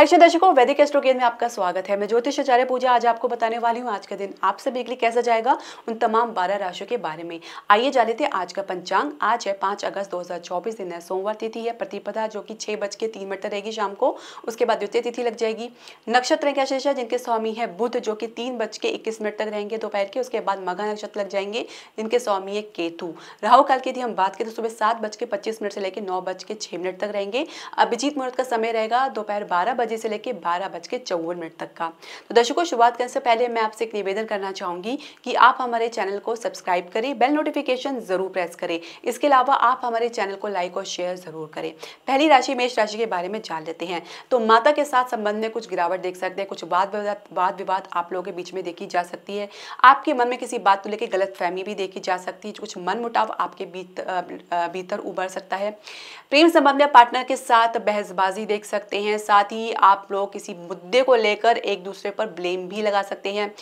हर्ष दर्शकों वैदिक एस्ट्रो केंद्र में आपका स्वागत है मैं ज्योतिष आचार्य पूजा आज आपको बताने वाली हूँ आज का दिन आप सभी के लिए कैसा जाएगा उन तमाम बारह राशियों के बारे में आइए जान लेते हैं आज का पंचांग आज है पाँच अगस्त 2024 दिन है सोमवार तिथि है प्रतिपदा जो कि छह बज के तीन मिनट रहेगी शाम को उसके बाद द्वितीय तिथि लग जाएगी नक्षत्र क्या शेष है जिनके स्वामी है बुद्ध जो कि तीन बज के इक्कीस मिनट तक रहेंगे दोपहर के उसके बाद मघा नक्षत्र लग जाएंगे जिनके स्वामी है केतु राहु काल की यदि हम बात करें तो सुबह सात बज के पच्चीस मिनट से लेकर नौ बज के छह मिनट तक रहेंगे अभिजीत मुहूर्त का समय रहेगा दोपहर बारह बजे से लेकर बारह बज के चौवन मिनट तक का तो दर्शकों शुरुआत करने से पहले मैं आपसे एक निवेदन करना चाहूंगी कि आप हमारे चैनल को सब्सक्राइब करें बेल नोटिफिकेशन ज़रूर प्रेस करें इसके अलावा आप हमारे चैनल को लाइक और शेयर ज़रूर करें पहली राशि मेष राशि के बारे में जान लेते हैं तो माता के साथ संबंध में कुछ गिरावट देख सकते हैं कुछ वाद वाद विवाद आप लोगों के बीच में देखी जा सकती है आपके मन में किसी बात को लेकर गलत भी देखी जा सकती है कुछ मन मुटाव आपके भीतर उभर सकता है प्रेम संबंध में पार्टनर के साथ बहसबाजी देख सकते हैं साथ ही आप लोग किसी मुद्दे को लेकर एक दूसरे पर ब्लेम भी लगा सकते हैं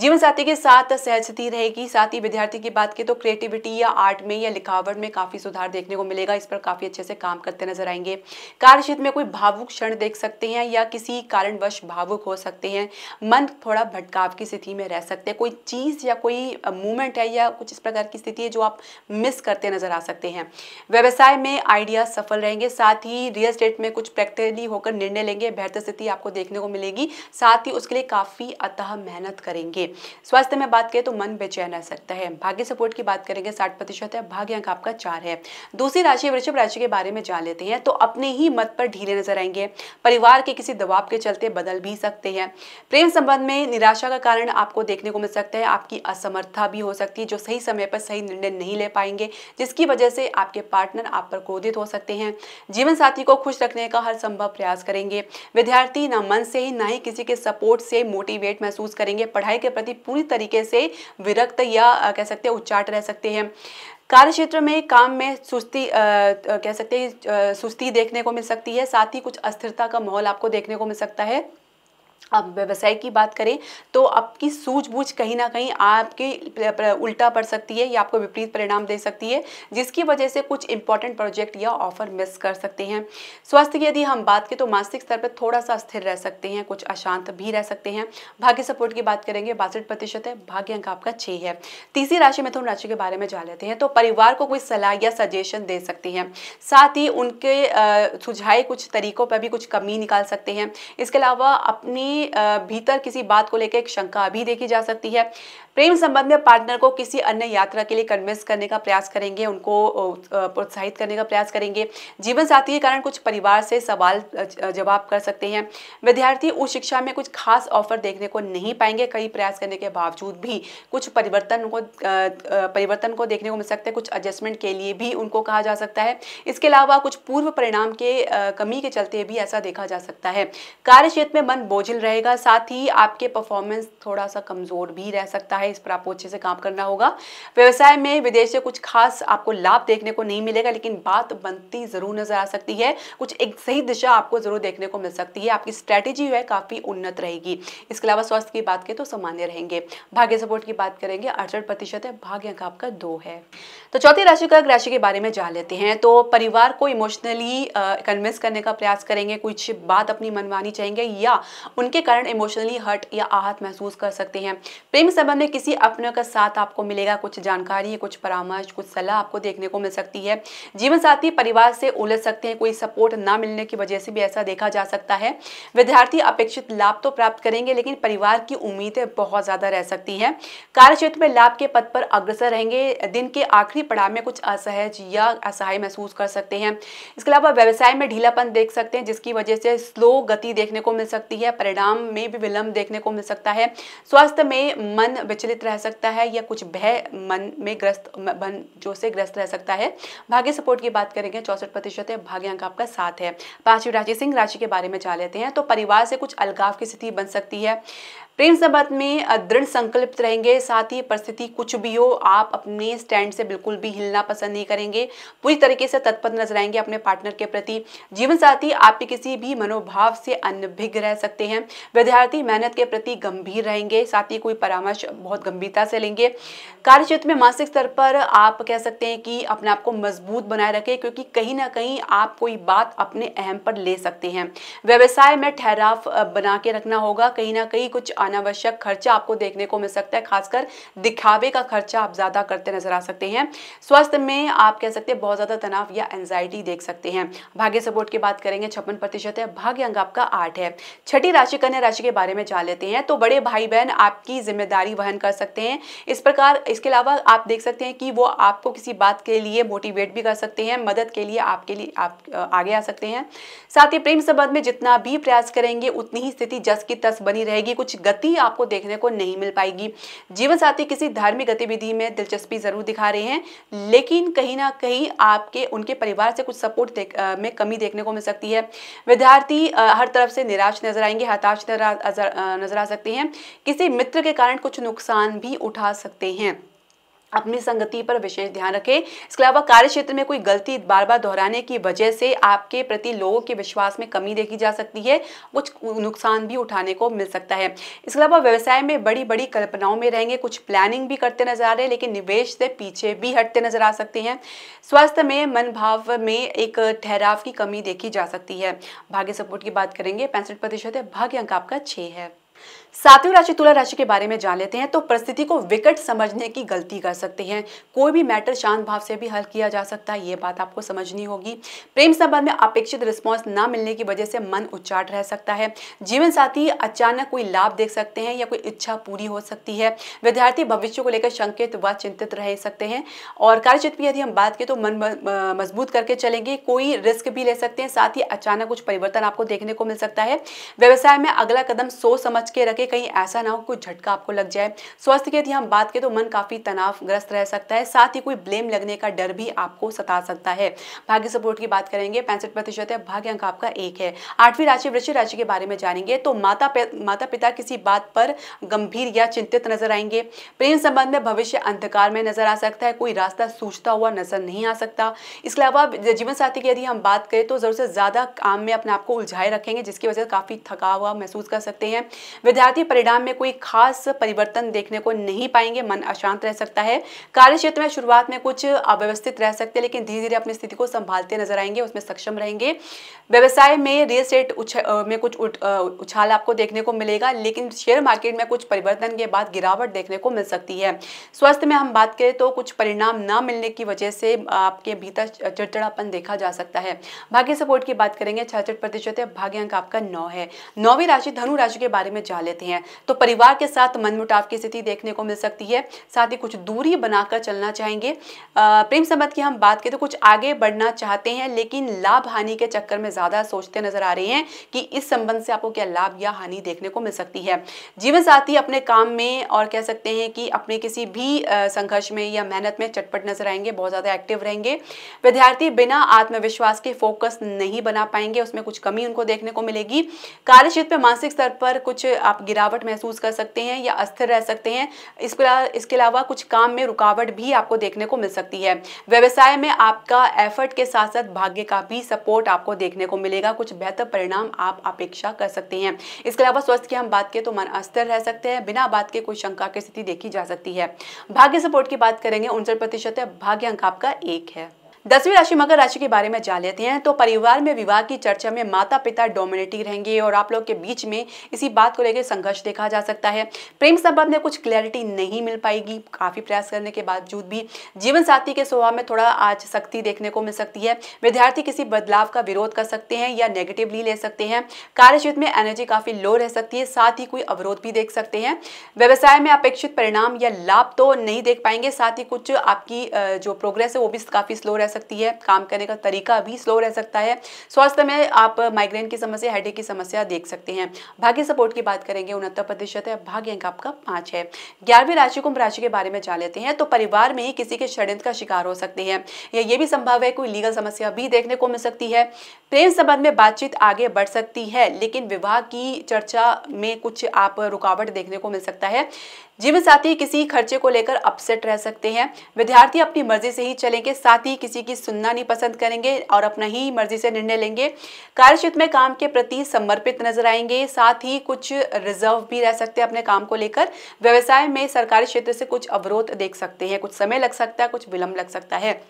जीवन साथी के साथ सहजती रहेगी साथ ही विद्यार्थी की बात की तो क्रिएटिविटी या आर्ट में या लिखावट में काफ़ी सुधार देखने को मिलेगा इस पर काफ़ी अच्छे से काम करते नजर आएंगे कार्यक्षेत्र में कोई भावुक क्षण देख सकते हैं या किसी कारणवश भावुक हो सकते हैं मन थोड़ा भटकाव की स्थिति में रह सकते हैं कोई चीज़ या कोई मूवमेंट है या कुछ इस प्रकार की स्थिति है जो आप मिस करते नजर आ सकते हैं व्यवसाय में आइडिया सफल रहेंगे साथ ही रियल स्टेट में कुछ प्रैक्टिकली होकर निर्णय लेंगे बेहतर स्थिति आपको देखने को मिलेगी साथ ही उसके लिए काफ़ी अतः मेहनत करेंगे रहेगी स्वास्थ्य में बात करें तो मन बेचैन रह सकता है भाग्य सपोर्ट की बात करेंगे साठ प्रतिशत है भाग्य अंक आपका चार है दूसरी राशि वृषभ राशि के बारे में जान लेते हैं तो अपने ही मत पर ढीले नजर आएंगे परिवार के किसी दबाव के चलते बदल भी सकते हैं प्रेम संबंध में निराशा का कारण आपको देखने को मिल सकता है आपकी असमर्था भी हो सकती है जो सही समय पर सही निर्णय नहीं ले पाएंगे जिसकी वजह से आपके पार्टनर आप पर क्रोधित हो सकते हैं जीवन साथी को खुश रखने का हर संभव प्रयास करेंगे विद्यार्थी ना मन से ही ना ही किसी के सपोर्ट से मोटिवेट महसूस करेंगे पढ़ाई के प्रति पूरी तरीके से विरक्त या कह सकते हैं उच्चाट रह सकते हैं कार्य क्षेत्र में काम में सुस्ती आ, कह सकते हैं सुस्ती देखने को मिल सकती है साथ ही कुछ अस्थिरता का माहौल आपको देखने को मिल सकता है अब व्यवसाय की बात करें तो आपकी सूझबूझ कहीं ना कहीं आपकी उल्टा पड़ सकती है या आपको विपरीत परिणाम दे सकती है जिसकी वजह से कुछ इंपॉर्टेंट प्रोजेक्ट या ऑफर मिस कर सकते हैं स्वास्थ्य की यदि हम बात करें तो मानसिक स्तर पर थोड़ा सा स्थिर रह सकते हैं कुछ अशांत भी रह सकते हैं भाग्य सपोर्ट की बात करेंगे बासठ प्रतिशत है भाग्य अंक आपका छः है तीसरी राशि मिथुन राशि के बारे में जान लेते हैं तो परिवार को कोई सलाह या सजेशन दे सकते हैं साथ ही उनके सुझाए कुछ तरीकों पर भी कुछ कमी निकाल सकते हैं इसके अलावा अपनी भीतर किसी बात को लेकर एक शंका भी देखी जा सकती है प्रेम संबंध में पार्टनर को किसी अन्य यात्रा के लिए कन्विंस करने का प्रयास करेंगे उनको प्रोत्साहित करने का प्रयास करेंगे जीवन साथी के कारण कुछ परिवार से सवाल जवाब कर सकते हैं विद्यार्थी उच्च शिक्षा में कुछ खास ऑफर देखने को नहीं पाएंगे कई प्रयास करने के बावजूद भी कुछ परिवर्तन को परिवर्तन को देखने को मिल सकते हैं कुछ एडजस्टमेंट के लिए भी उनको कहा जा सकता है इसके अलावा कुछ पूर्व परिणाम के कमी के चलते भी ऐसा देखा जा सकता है कार्य क्षेत्र में मन बोझिल रहेगा साथ ही आपके परफॉर्मेंस थोड़ा सा कमजोर भी रह सकता है है इस पर आपको अच्छे से काम करना होगा व्यवसाय में विदेश से कुछ खास आपको लाभ देखने को नहीं मिलेगा लेकिन बात बनती ज़रूर नजर आ सकती है कुछ एक सही दिशा आपको ज़रूर देखने को मिल सकती है आपकी स्ट्रैटेजी है काफ़ी उन्नत रहेगी इसके अलावा स्वास्थ्य की बात करें तो सामान्य रहेंगे भाग्य सपोर्ट की बात करेंगे अड़सठ प्रतिशत है भाग्य अंक आपका दो है तो चौथी राशि कर्क राशि के बारे में जान लेते हैं तो परिवार को इमोशनली कन्विंस करने का प्रयास करेंगे कुछ बात अपनी मनवानी चाहेंगे या उनके कारण इमोशनली हर्ट या आहत महसूस कर सकते हैं प्रेम संबंध में किसी अपने का साथ आपको मिलेगा कुछ जानकारी कुछ परामर्श कुछ सलाह आपको देखने को मिल सकती है जीवन साथी परिवार से उलझ सकते हैं कोई सपोर्ट ना मिलने की वजह से भी ऐसा देखा जा सकता है विद्यार्थी अपेक्षित लाभ तो प्राप्त करेंगे लेकिन परिवार की उम्मीदें बहुत ज़्यादा रह सकती है कार्य क्षेत्र में लाभ के पद पर अग्रसर रहेंगे दिन के आखिरी पड़ाव में कुछ असहज या असहाय महसूस कर सकते हैं इसके अलावा व्यवसाय में ढीलापन देख सकते हैं जिसकी वजह से स्लो गति देखने को मिल सकती है परिणाम में भी विलंब देखने को मिल सकता है स्वास्थ्य में मन विचार विचलित रह सकता है या कुछ भय मन में ग्रस्त मन जो से ग्रस्त रह सकता है भाग्य सपोर्ट की बात करेंगे चौसठ प्रतिशत है भाग्य अंक आपका साथ है पांचवी राशि सिंह राशि के बारे में जा लेते हैं तो परिवार से कुछ अलगाव की स्थिति बन सकती है प्रेम संबंध में दृढ़ संकल्पित रहेंगे साथ ही परिस्थिति कुछ भी हो आप अपने स्टैंड से बिल्कुल भी हिलना पसंद नहीं करेंगे पूरी तरीके से तत्पर नजर आएंगे अपने पार्टनर के प्रति जीवन साथी आपके किसी भी मनोभाव से अनभिज्ञ रह सकते हैं विद्यार्थी मेहनत के प्रति गंभीर रहेंगे साथ ही कोई परामर्श बहुत गंभीरता से लेंगे कार्य क्षेत्र में मानसिक स्तर पर आप कह सकते हैं कि अपने आप को मजबूत बनाए रखें क्योंकि कहीं ना कहीं आप कोई बात अपने अहम पर ले सकते हैं व्यवसाय में ठहराव बना के रखना होगा कहीं ना कहीं कुछ अनावश्यक खर्चा आपको देखने को मिल सकता है खासकर दिखावे का खर्चा आप ज़्यादा करते नजर आ सकते हैं स्वास्थ्य में आप कह सकते हैं बहुत ज़्यादा तनाव या एंजाइटी देख सकते हैं भाग्य सपोर्ट की बात करेंगे छप्पन प्रतिशत है भाग्य अंग आपका आठ है छठी राशि कन्या राशि के बारे में जान लेते हैं तो बड़े भाई बहन आपकी जिम्मेदारी वहन कर सकते हैं इस प्रकार इसके अलावा आप देख सकते हैं कि वो आपको किसी बात के लिए मोटिवेट भी कर सकते हैं मदद के लिए आपके लिए आप आगे आ सकते हैं साथ ही प्रेम संबंध में जितना भी प्रयास करेंगे उतनी ही स्थिति जस की तस बनी रहेगी कुछ गलत गति आपको देखने को नहीं मिल पाएगी जीवन साथी किसी धार्मिक गतिविधि में दिलचस्पी ज़रूर दिखा रहे हैं लेकिन कहीं ना कहीं आपके उनके परिवार से कुछ सपोर्ट में कमी देखने को मिल सकती है विद्यार्थी हर तरफ से निराश नजर आएंगे हताश नजर आ सकते हैं किसी मित्र के कारण कुछ नुकसान भी उठा सकते हैं अपनी संगति पर विशेष ध्यान रखें इसके अलावा कार्य क्षेत्र में कोई गलती बार बार दोहराने की वजह से आपके प्रति लोगों के विश्वास में कमी देखी जा सकती है कुछ नुकसान भी उठाने को मिल सकता है इसके अलावा व्यवसाय में बड़ी बड़ी कल्पनाओं में रहेंगे कुछ प्लानिंग भी करते नजर आ रहे हैं लेकिन निवेश से पीछे भी हटते नजर आ सकते हैं स्वास्थ्य में मन भाव में एक ठहराव की कमी देखी जा सकती है भाग्य सपोर्ट की बात करेंगे पैंसठ प्रतिशत है भाग्य अंक आपका छः है सातवीं राशि तुला राशि के बारे में जान लेते हैं तो परिस्थिति को विकट समझने की गलती कर सकते हैं कोई भी मैटर शांत भाव से भी हल किया जा सकता है ये बात आपको समझनी होगी प्रेम संबंध में अपेक्षित रिस्पॉन्स ना मिलने की वजह से मन उच्चाट रह सकता है जीवन साथी अचानक कोई लाभ देख सकते हैं या कोई इच्छा पूरी हो सकती है विद्यार्थी भविष्य को लेकर शंकित व चिंतित रह सकते हैं और कार्यक्षेत्र की यदि हम बात करें तो मन मजबूत करके चलेंगे कोई रिस्क भी ले सकते हैं साथ ही अचानक कुछ परिवर्तन आपको देखने को मिल सकता है व्यवसाय में अगला कदम सोच समझ के रखें करके कहीं ऐसा ना हो कोई झटका आपको लग जाए स्वास्थ्य की यदि हम बात करें तो मन काफ़ी तनावग्रस्त रह सकता है साथ ही कोई ब्लेम लगने का डर भी आपको सता सकता है भाग्य सपोर्ट की बात करेंगे पैंसठ प्रतिशत है भाग्य अंक आपका एक है आठवीं राशि वृश्चिक राशि के बारे में जानेंगे तो माता माता पिता किसी बात पर गंभीर या चिंतित नजर आएंगे प्रेम संबंध में भविष्य अंधकार में नजर आ सकता है कोई रास्ता सूझता हुआ नजर नहीं आ सकता इसके अलावा जीवन साथी की यदि हम बात करें तो जरूर से ज़्यादा काम में अपने आप को उलझाए रखेंगे जिसकी वजह से काफ़ी थका हुआ महसूस कर सकते हैं विद्यार्थी साथ ही परिणाम में कोई खास परिवर्तन देखने को नहीं पाएंगे मन अशांत रह सकता है कार्य क्षेत्र में शुरुआत में कुछ अव्यवस्थित रह सकते हैं लेकिन धीरे धीरे अपनी स्थिति को संभालते नजर आएंगे उसमें सक्षम रहेंगे व्यवसाय में रियल स्टेट में कुछ उछाल आपको देखने को मिलेगा लेकिन शेयर मार्केट में कुछ परिवर्तन के बाद गिरावट देखने को मिल सकती है स्वास्थ्य में हम बात करें तो कुछ परिणाम न मिलने की वजह से आपके भीतर चिड़चिड़ापन देखा जा सकता है भाग्य सपोर्ट की बात करेंगे छियासठ प्रतिशत भाग्य अंक आपका नौ है नौवीं राशि धनु राशि के बारे में जान लेते सकते हैं तो परिवार के साथ मनमुटाव की स्थिति देखने को मिल सकती है साथ ही कुछ दूरी बनाकर चलना चाहेंगे प्रेम संबंध की हम बात करें तो कुछ आगे बढ़ना चाहते हैं लेकिन लाभ हानि के चक्कर में ज़्यादा सोचते नजर आ रहे हैं कि इस संबंध से आपको क्या लाभ या हानि देखने को मिल सकती है जीवन साथी अपने काम में और कह सकते हैं कि अपने किसी भी संघर्ष में या मेहनत में चटपट नजर आएंगे बहुत ज़्यादा एक्टिव रहेंगे विद्यार्थी बिना आत्मविश्वास के फोकस नहीं बना पाएंगे उसमें कुछ कमी उनको देखने को मिलेगी कार्यक्षेत्र में मानसिक स्तर पर कुछ आप गिरावट महसूस कर सकते हैं या अस्थिर रह सकते हैं इसके अलावा कुछ काम में रुकावट भी आपको देखने को मिल सकती है व्यवसाय में आपका एफर्ट के साथ साथ भाग्य का भी सपोर्ट आपको देखने को मिलेगा कुछ बेहतर परिणाम आप अपेक्षा कर सकते हैं इसके अलावा स्वास्थ्य की हम बात करें तो मन अस्थिर रह सकते हैं बिना बात के कोई शंका की स्थिति देखी जा सकती है भाग्य सपोर्ट की बात करेंगे उनसठ प्रतिशत भाग्य अंक आपका एक है दसवीं राशि मकर राशि के बारे में जान लेते हैं तो परिवार में विवाह की चर्चा में माता पिता डोमिनेटिंग रहेंगे और आप लोग के बीच में इसी बात को लेकर संघर्ष देखा जा सकता है प्रेम संबंध में कुछ क्लैरिटी नहीं मिल पाएगी काफ़ी प्रयास करने के बावजूद भी जीवन साथी के स्वभाव में थोड़ा आज शक्ति देखने को मिल सकती है विद्यार्थी किसी बदलाव का विरोध कर सकते हैं या नेगेटिवली ले सकते हैं कार्य क्षेत्र में एनर्जी काफ़ी लो रह सकती है साथ ही कोई अवरोध भी देख सकते हैं व्यवसाय में अपेक्षित परिणाम या लाभ तो नहीं देख पाएंगे साथ ही कुछ आपकी जो प्रोग्रेस है वो भी काफ़ी स्लो रह सकती है काम करने का तरीका भी स्लो रह सकता है स्वास्थ्य में आप माइग्रेन की समस्या हेडेक की समस्या देख सकते हैं भाग्य सपोर्ट की बात करेंगे उनहत्तर प्रतिशत है भाग्य अंक आपका पांच है ग्यारहवीं राशि कुंभ राशि के बारे में जान लेते हैं तो परिवार में ही किसी के षड्यंत्र का शिकार हो सकते हैं या ये भी संभव है कोई लीगल समस्या भी देखने को मिल सकती है प्रेम संबंध में बातचीत आगे बढ़ सकती है लेकिन विवाह की चर्चा में कुछ आप रुकावट देखने को मिल सकता है जीवन साथी किसी खर्चे को लेकर अपसेट रह सकते हैं विद्यार्थी अपनी मर्जी से ही चलेंगे साथ ही किसी की सुनना नहीं पसंद करेंगे और अपना ही मर्जी से निर्णय लेंगे कार्यक्षेत्र में काम के प्रति समर्पित नजर आएंगे साथ ही कुछ रिजर्व भी रह सकते हैं अपने काम को लेकर व्यवसाय में सरकारी क्षेत्र से कुछ अवरोध देख सकते हैं कुछ समय लग सकता है कुछ विलंब लग सकता है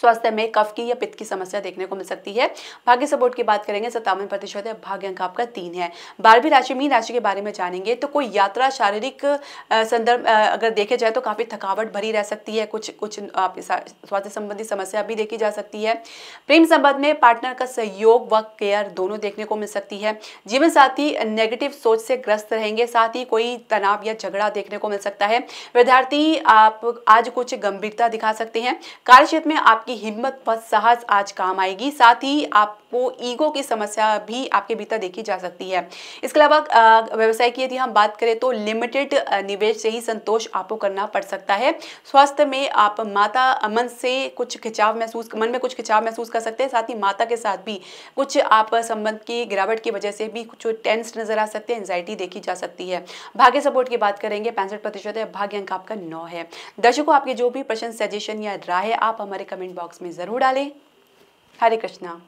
स्वास्थ्य में कफ की या पित्त की समस्या देखने को मिल सकती है भाग्य सपोर्ट की बात करेंगे सत्तावन प्रतिशत है भाग्य अंक आपका तीन है बारहवीं राशि मीन राशि के बारे में जानेंगे तो कोई यात्रा शारीरिक संदर्भ अगर देखे जाए तो काफ़ी थकावट भरी रह सकती है कुछ कुछ आप स्वास्थ्य संबंधी समस्या भी देखी जा सकती है प्रेम संबंध में पार्टनर का सहयोग व केयर दोनों देखने को मिल सकती है जीवन साथी नेगेटिव सोच से ग्रस्त रहेंगे साथ ही कोई तनाव या झगड़ा देखने को मिल सकता है विद्यार्थी आप आज कुछ गंभीरता दिखा सकते हैं कार्यक्षेत्र में आप आपकी हिम्मत व साहस आज काम आएगी साथ ही आपको ईगो की समस्या भी आपके भीतर देखी जा सकती है इसके अलावा व्यवसाय की यदि हम बात करें तो लिमिटेड निवेश से ही संतोष आपको करना पड़ सकता है स्वास्थ्य में आप माता मन से कुछ खिंचाव महसूस मन में कुछ खिंचाव महसूस कर सकते हैं साथ ही माता के साथ भी कुछ आप संबंध की गिरावट की वजह से भी कुछ टेंस नजर आ सकते हैं एंजाइटी देखी जा सकती है भाग्य सपोर्ट की बात करेंगे पैंसठ प्रतिशत भाग्य अंक आपका नौ है दर्शकों आपके जो भी प्रश्न सजेशन या राय आप हमारे कमेंट कमेंट बॉक्स में ज़रूर डालें हरे कृष्णा